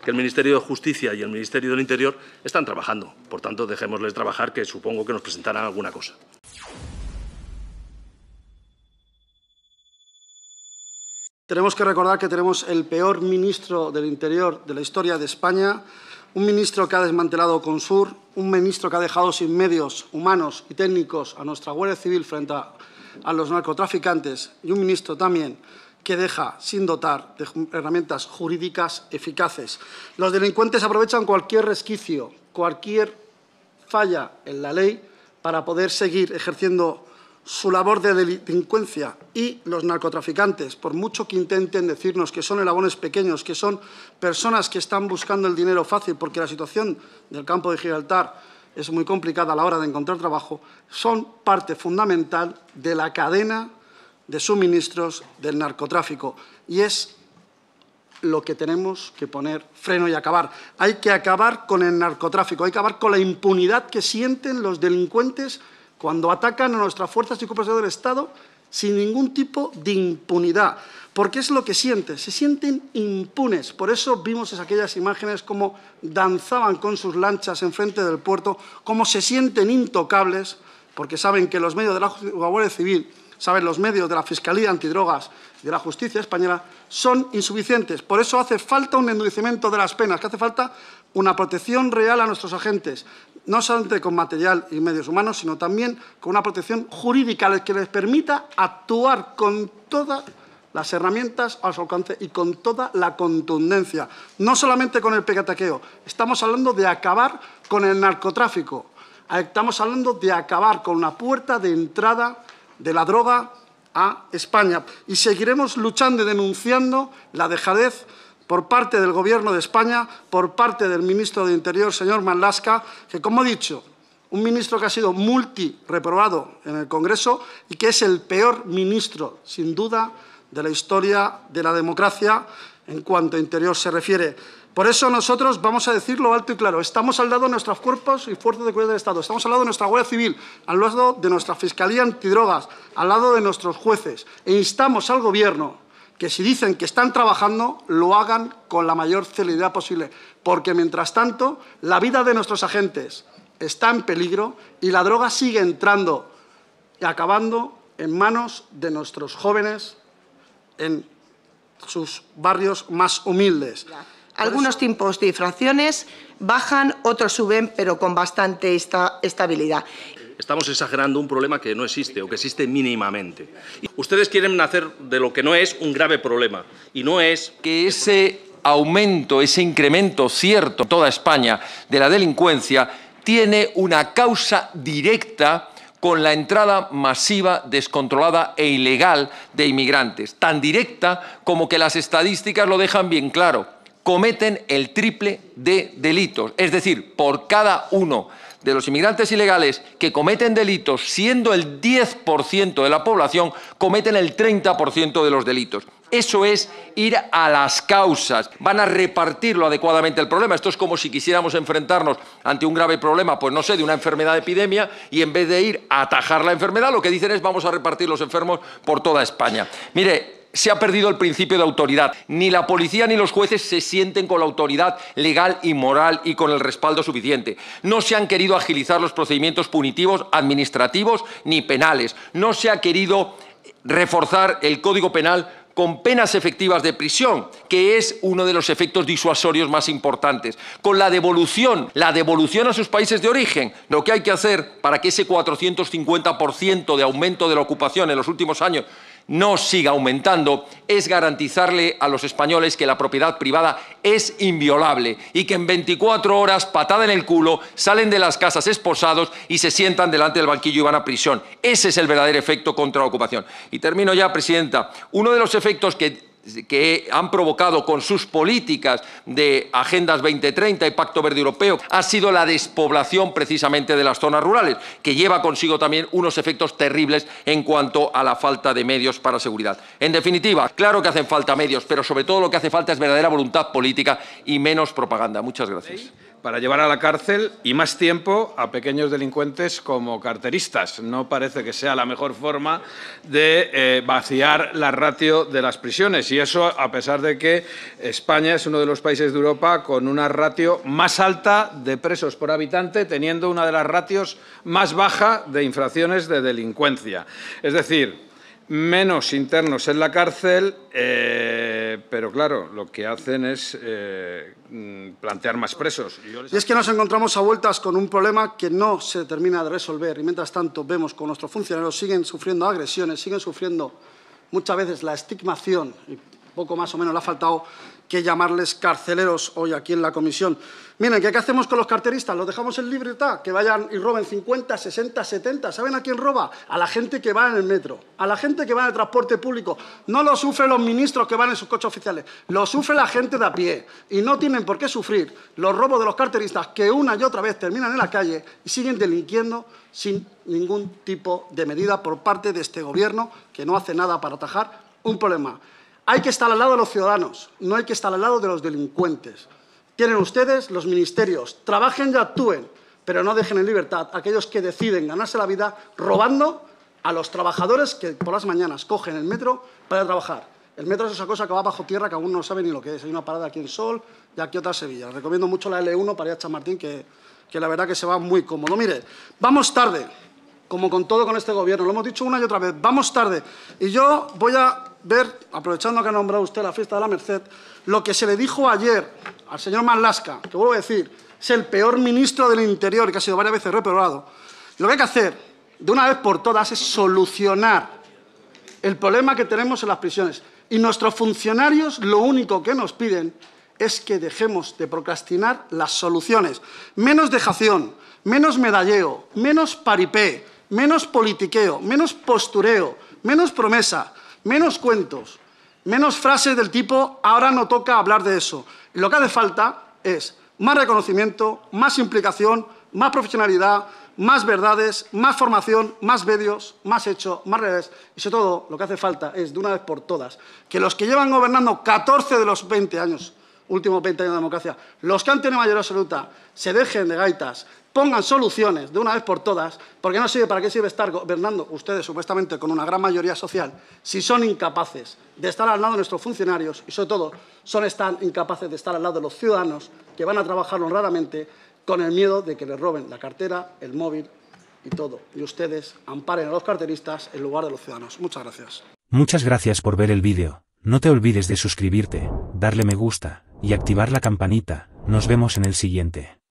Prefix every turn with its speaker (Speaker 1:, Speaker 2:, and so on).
Speaker 1: que el Ministerio de Justicia y el Ministerio del Interior están trabajando. Por tanto, dejémosles trabajar, que supongo
Speaker 2: que nos presentarán alguna cosa. Tenemos que recordar que tenemos el peor ministro del Interior de la historia de España, un ministro que ha desmantelado Consur, un ministro que ha dejado sin medios humanos y técnicos a nuestra Guardia Civil frente a, a los narcotraficantes y un ministro también que deja sin dotar de herramientas jurídicas eficaces. Los delincuentes aprovechan cualquier resquicio, cualquier falla en la ley para poder seguir ejerciendo su labor de delincuencia y los narcotraficantes, por mucho que intenten decirnos que son elabones pequeños, que son personas que están buscando el dinero fácil porque la situación del campo de Gibraltar es muy complicada a la hora de encontrar trabajo, son parte fundamental de la cadena de suministros del narcotráfico. Y es lo que tenemos que poner freno y acabar. Hay que acabar con el narcotráfico, hay que acabar con la impunidad que sienten los delincuentes cuando atacan a nuestras fuerzas y cuerpos del Estado sin ningún tipo de impunidad, porque es lo que sienten, se sienten impunes. Por eso vimos aquellas imágenes como danzaban con sus lanchas en frente del puerto, cómo se sienten intocables, porque saben que los medios de la Guardia Civil saben los medios de la Fiscalía Antidrogas y de la Justicia Española, son insuficientes. Por eso hace falta un endurecimiento de las penas, que hace falta una protección real a nuestros agentes, no solamente con material y medios humanos, sino también con una protección jurídica que les permita actuar con todas las herramientas a su alcance y con toda la contundencia. No solamente con el Pegataqueo. estamos hablando de acabar con el narcotráfico, estamos hablando de acabar con una puerta de entrada de la droga a España y seguiremos luchando y denunciando la dejadez por parte del Gobierno de España, por parte del ministro de Interior, señor Manlasca, que, como he dicho, un ministro que ha sido multireprobado en el Congreso y que es el peor ministro, sin duda, de la historia de la democracia en cuanto a interior se refiere. Por eso nosotros vamos a decirlo alto y claro. Estamos al lado de nuestros cuerpos y fuerzas de seguridad del Estado. Estamos al lado de nuestra Guardia Civil, al lado de nuestra Fiscalía Antidrogas, al lado de nuestros jueces. E instamos al Gobierno que si dicen que están trabajando, lo hagan con la mayor celeridad posible. Porque, mientras tanto, la vida de nuestros agentes está en peligro y la droga sigue entrando y acabando en manos de nuestros jóvenes en sus barrios más humildes. Algunos tipos de infracciones bajan, otros suben, pero con bastante esta estabilidad.
Speaker 1: Estamos exagerando un problema que no existe o que existe mínimamente. Ustedes quieren nacer de lo que no es un grave problema y no es... Que ese aumento, ese incremento cierto en toda España de la delincuencia tiene una causa directa con la entrada masiva, descontrolada e ilegal de inmigrantes, tan directa como que las estadísticas lo dejan bien claro. Cometen el triple de delitos, es decir, por cada uno de los inmigrantes ilegales que cometen delitos, siendo el 10% de la población, cometen el 30% de los delitos. Eso es ir a las causas. Van a repartirlo adecuadamente el problema. Esto es como si quisiéramos enfrentarnos ante un grave problema, pues no sé, de una enfermedad de epidemia, y en vez de ir a atajar la enfermedad, lo que dicen es vamos a repartir los enfermos por toda España. Mire, se ha perdido el principio de autoridad. Ni la policía ni los jueces se sienten con la autoridad legal y moral y con el respaldo suficiente. No se han querido agilizar los procedimientos punitivos, administrativos ni penales. No se ha querido reforzar el Código Penal con penas efectivas de prisión, que es uno de los efectos disuasorios más importantes, con la devolución, la devolución a sus países de origen, lo que hay que hacer para que ese 450% de aumento de la ocupación en los últimos años no siga aumentando es garantizarle a los españoles que la propiedad privada es inviolable y que en 24 horas, patada en el culo, salen de las casas esposados y se sientan delante del banquillo y van a prisión. Ese es el verdadero efecto contra la ocupación. Y termino ya, Presidenta. Uno de los efectos que que han provocado con sus políticas de Agendas 2030 y Pacto Verde Europeo ha sido la despoblación precisamente de las zonas rurales, que lleva consigo también unos efectos terribles en cuanto a la falta de medios para seguridad. En definitiva, claro que hacen falta medios, pero sobre todo lo que hace falta es verdadera voluntad política y menos propaganda. Muchas gracias para llevar a la cárcel y más tiempo a pequeños delincuentes como carteristas. No parece que sea la mejor forma de eh, vaciar la ratio de las prisiones. Y eso a pesar de que España es uno de los países de Europa con una ratio más alta de presos por habitante, teniendo una de las ratios más baja de infracciones de delincuencia. Es decir, menos internos en la cárcel. Eh, eh, pero claro, lo que hacen es eh, mm, plantear más presos. Y, es
Speaker 2: que nos encontramos a vueltas con un problema que no se termina de resolver y mientras tanto vemos con nuestros funcionarios siguen sufriendo agresiones, siguen sufriendo muchas veces la estigmación poco más o menos le ha faltado que llamarles carceleros hoy aquí en la comisión. Miren, ¿qué, hacemos con los carteristas? ¿Los dejamos en libertad? Que vayan y roben 50, 60, 70. ¿Saben a quién roba? A la gente que va en el metro, a la gente que va en el transporte público. No lo sufren los ministros que van en sus coches oficiales, lo sufre la gente de a pie. Y no tienen por qué sufrir los robos de los carteristas que una y otra vez terminan en la calle y siguen delinquiendo sin ningún tipo de medida por parte de este Gobierno que no hace nada para atajar un problema hay que estar al lado de los ciudadanos, no hay que estar al lado de los delincuentes. Tienen ustedes los ministerios, trabajen y actúen, pero no dejen en libertad a aquellos que deciden ganarse la vida robando a los trabajadores que por las mañanas cogen el metro para trabajar. El metro es esa cosa que va bajo tierra que aún no sabe ni lo que es. Hay una parada aquí en Sol y aquí otra en Sevilla. Recomiendo mucho la L1 para ir a Chamartín, que, que la verdad que se va muy cómodo. Mire, vamos tarde como con todo con este gobierno. Lo hemos dicho una y otra vez, vamos tarde. Y yo voy a ver, aprovechando que ha nombrado usted la fiesta de la Merced, lo que se le dijo ayer al señor Manlasca, que vuelvo a decir, es el peor ministro del Interior, que ha sido varias veces reprobado. Lo que hay que hacer, de una vez por todas, es solucionar el problema que tenemos en las prisiones. Y nuestros funcionarios lo único que nos piden es que dejemos de procrastinar las soluciones. Menos dejación, menos medalleo, menos paripé, menos politiqueo, menos postureo, menos promesa, menos cuentos, menos frases del tipo ahora no toca hablar de eso. Lo que hace falta es más reconocimiento, más implicación, más profesionalidad, más verdades, más formación, más medios, más hechos, más redes. Y sobre todo, lo que hace falta es, de una vez por todas, que los que llevan gobernando 14 de los 20 años, últimos 20 años de democracia, los que han tenido mayoría absoluta, se dejen de gaitas, pongan soluciones de una vez por todas, porque no sirve para qué sirve estar gobernando ustedes supuestamente con una gran mayoría social si son incapaces de estar al lado de nuestros funcionarios y sobre todo son están incapaces de estar al lado de los ciudadanos que van a trabajar honradamente con el miedo de que les roben la cartera, el móvil y todo. Y ustedes amparen a los carteristas en lugar de los ciudadanos. Muchas gracias.
Speaker 1: Muchas gracias por ver el vídeo. No te olvides de suscribirte, darle me gusta y activar la campanita. Nos vemos en el siguiente.